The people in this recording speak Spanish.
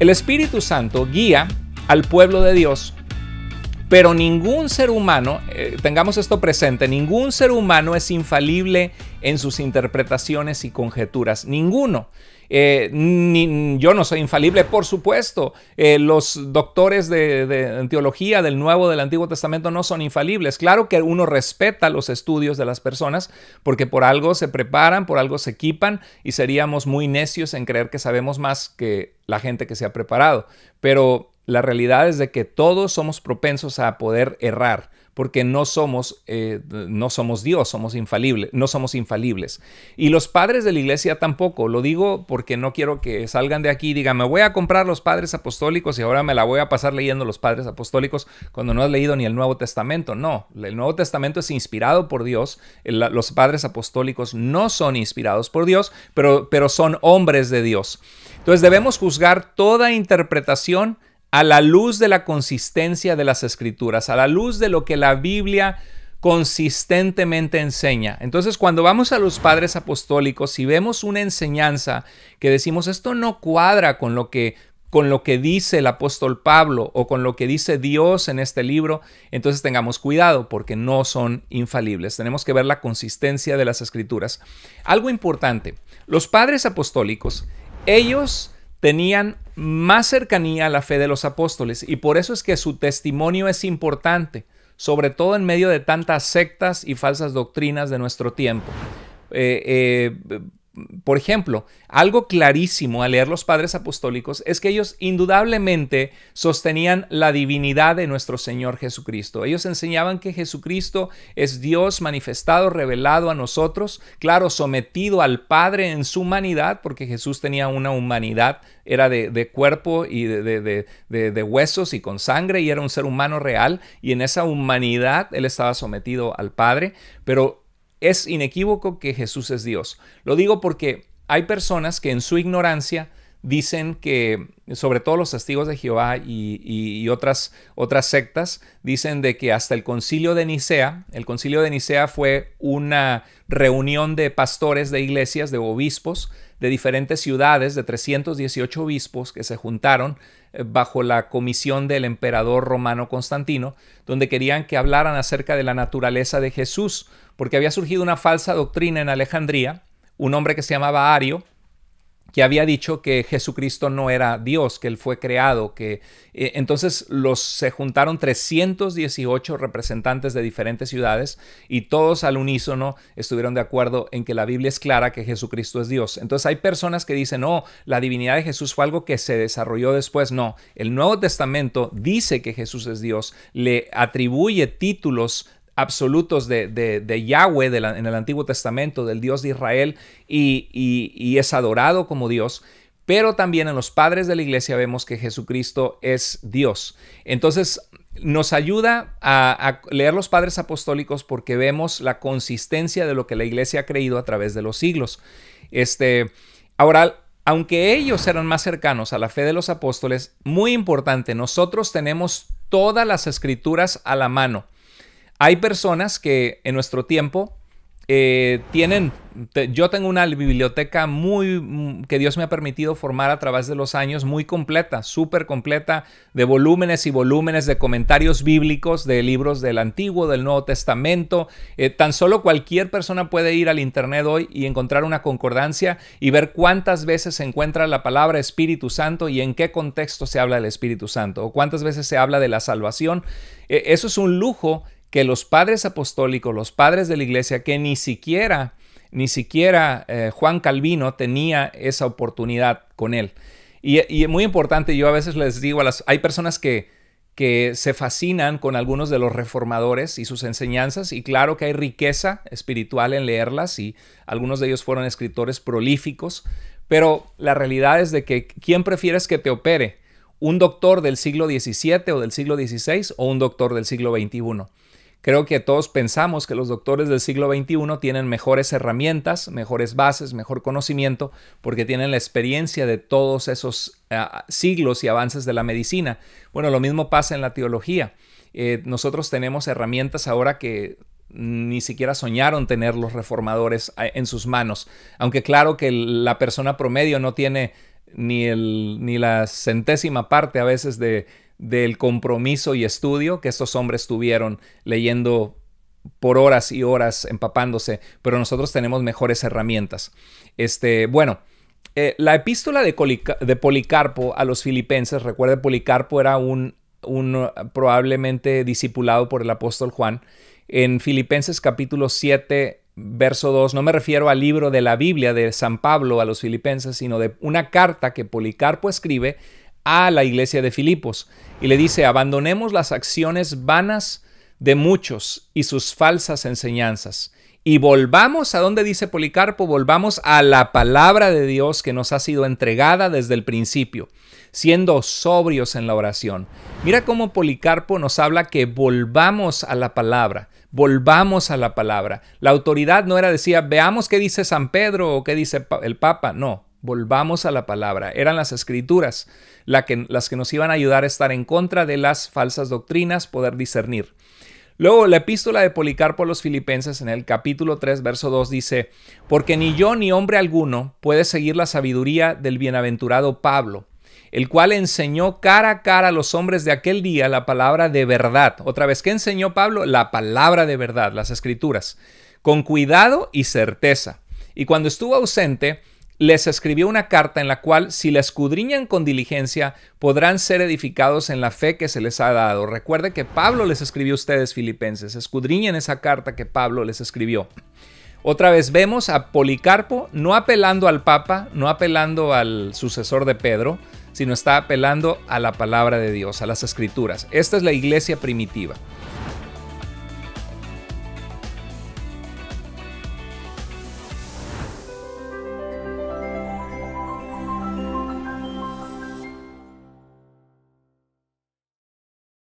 El Espíritu Santo guía al pueblo de Dios pero ningún ser humano, eh, tengamos esto presente, ningún ser humano es infalible en sus interpretaciones y conjeturas, ninguno. Eh, yo no soy infalible, por supuesto. Eh, los doctores de, teología del Nuevo, del Antiguo Testamento no son infalibles. Claro que uno respeta los estudios de las personas porque por algo se preparan, por algo se equipan y seríamos muy necios en creer que sabemos más que la gente que se ha preparado. Pero la realidad es de que todos somos propensos a poder errar porque no somos, eh, no somos Dios, somos infalibles, no somos infalibles. Y los padres de la iglesia tampoco, lo digo porque no quiero que salgan de aquí y digan, me voy a comprar los padres apostólicos y ahora me la voy a pasar leyendo los padres apostólicos cuando no has leído ni el Nuevo Testamento. No, el Nuevo Testamento es inspirado por Dios, los padres apostólicos no son inspirados por Dios, pero, pero son hombres de Dios. Entonces debemos juzgar toda interpretación a la luz de la consistencia de las escrituras, a la luz de lo que la Biblia consistentemente enseña. Entonces, cuando vamos a los padres apostólicos y vemos una enseñanza que decimos esto no cuadra con lo que con lo que dice el apóstol Pablo o con lo que dice Dios en este libro, entonces tengamos cuidado porque no son infalibles. Tenemos que ver la consistencia de las escrituras. Algo importante, los padres apostólicos, ellos tenían más cercanía a la fe de los apóstoles y por eso es que su testimonio es importante, sobre todo en medio de tantas sectas y falsas doctrinas de nuestro tiempo. Eh, eh, por ejemplo, algo clarísimo al leer los padres apostólicos es que ellos indudablemente sostenían la divinidad de nuestro Señor Jesucristo. Ellos enseñaban que Jesucristo es Dios manifestado, revelado a nosotros, claro, sometido al Padre en su humanidad, porque Jesús tenía una humanidad, era de, cuerpo y de, de huesos y con sangre y era un ser humano real y en esa humanidad él estaba sometido al Padre, pero es inequívoco que Jesús es Dios. Lo digo porque hay personas que en su ignorancia dicen que, sobre todo los testigos de Jehová y, otras, otras sectas, dicen de que hasta el concilio de Nicea, el concilio de Nicea fue una reunión de pastores de iglesias, de obispos, de diferentes ciudades, de 318 obispos que se juntaron eh, bajo la comisión del emperador romano Constantino, donde querían que hablaran acerca de la naturaleza de Jesús, porque había surgido una falsa doctrina en Alejandría, un hombre que se llamaba Ario, que había dicho que Jesucristo no era Dios, que él fue creado, que eh, entonces los se juntaron 318 representantes de diferentes ciudades y todos al unísono estuvieron de acuerdo en que la Biblia es clara que Jesucristo es Dios. Entonces hay personas que dicen, "No, la divinidad de Jesús fue algo que se desarrolló después." No, el Nuevo Testamento dice que Jesús es Dios, le atribuye títulos absolutos de, Yahweh en el Antiguo Testamento, del Dios de Israel, y, es adorado como Dios. Pero también en los padres de la iglesia vemos que Jesucristo es Dios. Entonces, nos ayuda a, leer los padres apostólicos porque vemos la consistencia de lo que la iglesia ha creído a través de los siglos. Este, ahora, aunque ellos eran más cercanos a la fe de los apóstoles, muy importante, nosotros tenemos todas las escrituras a la mano. Hay personas que en nuestro tiempo eh, tienen, yo tengo una biblioteca muy, mm, que Dios me ha permitido formar a través de los años, muy completa, súper completa, de volúmenes y volúmenes de comentarios bíblicos, de libros del Antiguo, del Nuevo Testamento. Eh, tan solo cualquier persona puede ir al Internet hoy y encontrar una concordancia y ver cuántas veces se encuentra la palabra Espíritu Santo y en qué contexto se habla del Espíritu Santo, o cuántas veces se habla de la salvación. Eh, eso es un lujo que los padres apostólicos, los padres de la iglesia, que ni siquiera, ni siquiera eh, Juan Calvino tenía esa oportunidad con él. Y, es muy importante, yo a veces les digo hay personas que, que se fascinan con algunos de los reformadores y sus enseñanzas, y claro que hay riqueza espiritual en leerlas, y algunos de ellos fueron escritores prolíficos, pero la realidad es de que, ¿quién prefieres que te opere? un doctor del siglo XVII o del siglo XVI o un doctor del siglo XXI. Creo que todos pensamos que los doctores del siglo XXI tienen mejores herramientas, mejores bases, mejor conocimiento, porque tienen la experiencia de todos esos ah, siglos y avances de la medicina. Bueno, lo mismo pasa en la teología. Eh, nosotros tenemos herramientas ahora que ni siquiera soñaron tener los reformadores ah, en sus manos. Aunque claro que la persona promedio no tiene ni, el, ni la centésima parte a veces de, del compromiso y estudio que estos hombres tuvieron leyendo por horas y horas empapándose, pero nosotros tenemos mejores herramientas. Este, bueno, eh, la epístola de, de Policarpo a los filipenses, recuerde, Policarpo era un, un probablemente discipulado por el apóstol Juan. En Filipenses capítulo 7, verso 2, no me refiero al libro de la Biblia de San Pablo a los filipenses, sino de una carta que Policarpo escribe a la iglesia de Filipos y le dice, abandonemos las acciones vanas de muchos y sus falsas enseñanzas. Y volvamos a donde dice Policarpo, volvamos a la palabra de Dios que nos ha sido entregada desde el principio, siendo sobrios en la oración. Mira cómo Policarpo nos habla que volvamos a la palabra. Volvamos a la palabra. La autoridad no era decía, veamos qué dice San Pedro o qué dice el Papa. No, volvamos a la palabra. Eran las escrituras la que, las que nos iban a ayudar a estar en contra de las falsas doctrinas, poder discernir. Luego, la epístola de Policarpo a los Filipenses en el capítulo 3, verso 2 dice, Porque ni yo ni hombre alguno puede seguir la sabiduría del bienaventurado Pablo el cual enseñó cara a cara a los hombres de aquel día la palabra de verdad. Otra vez, ¿qué enseñó Pablo? La palabra de verdad, las escrituras, con cuidado y certeza. Y cuando estuvo ausente, les escribió una carta en la cual, si la escudriñan con diligencia, podrán ser edificados en la fe que se les ha dado. Recuerde que Pablo les escribió a ustedes, filipenses, escudriñen esa carta que Pablo les escribió. Otra vez vemos a Policarpo no apelando al Papa, no apelando al sucesor de Pedro, sino está apelando a la palabra de Dios, a las escrituras. Esta es la iglesia primitiva.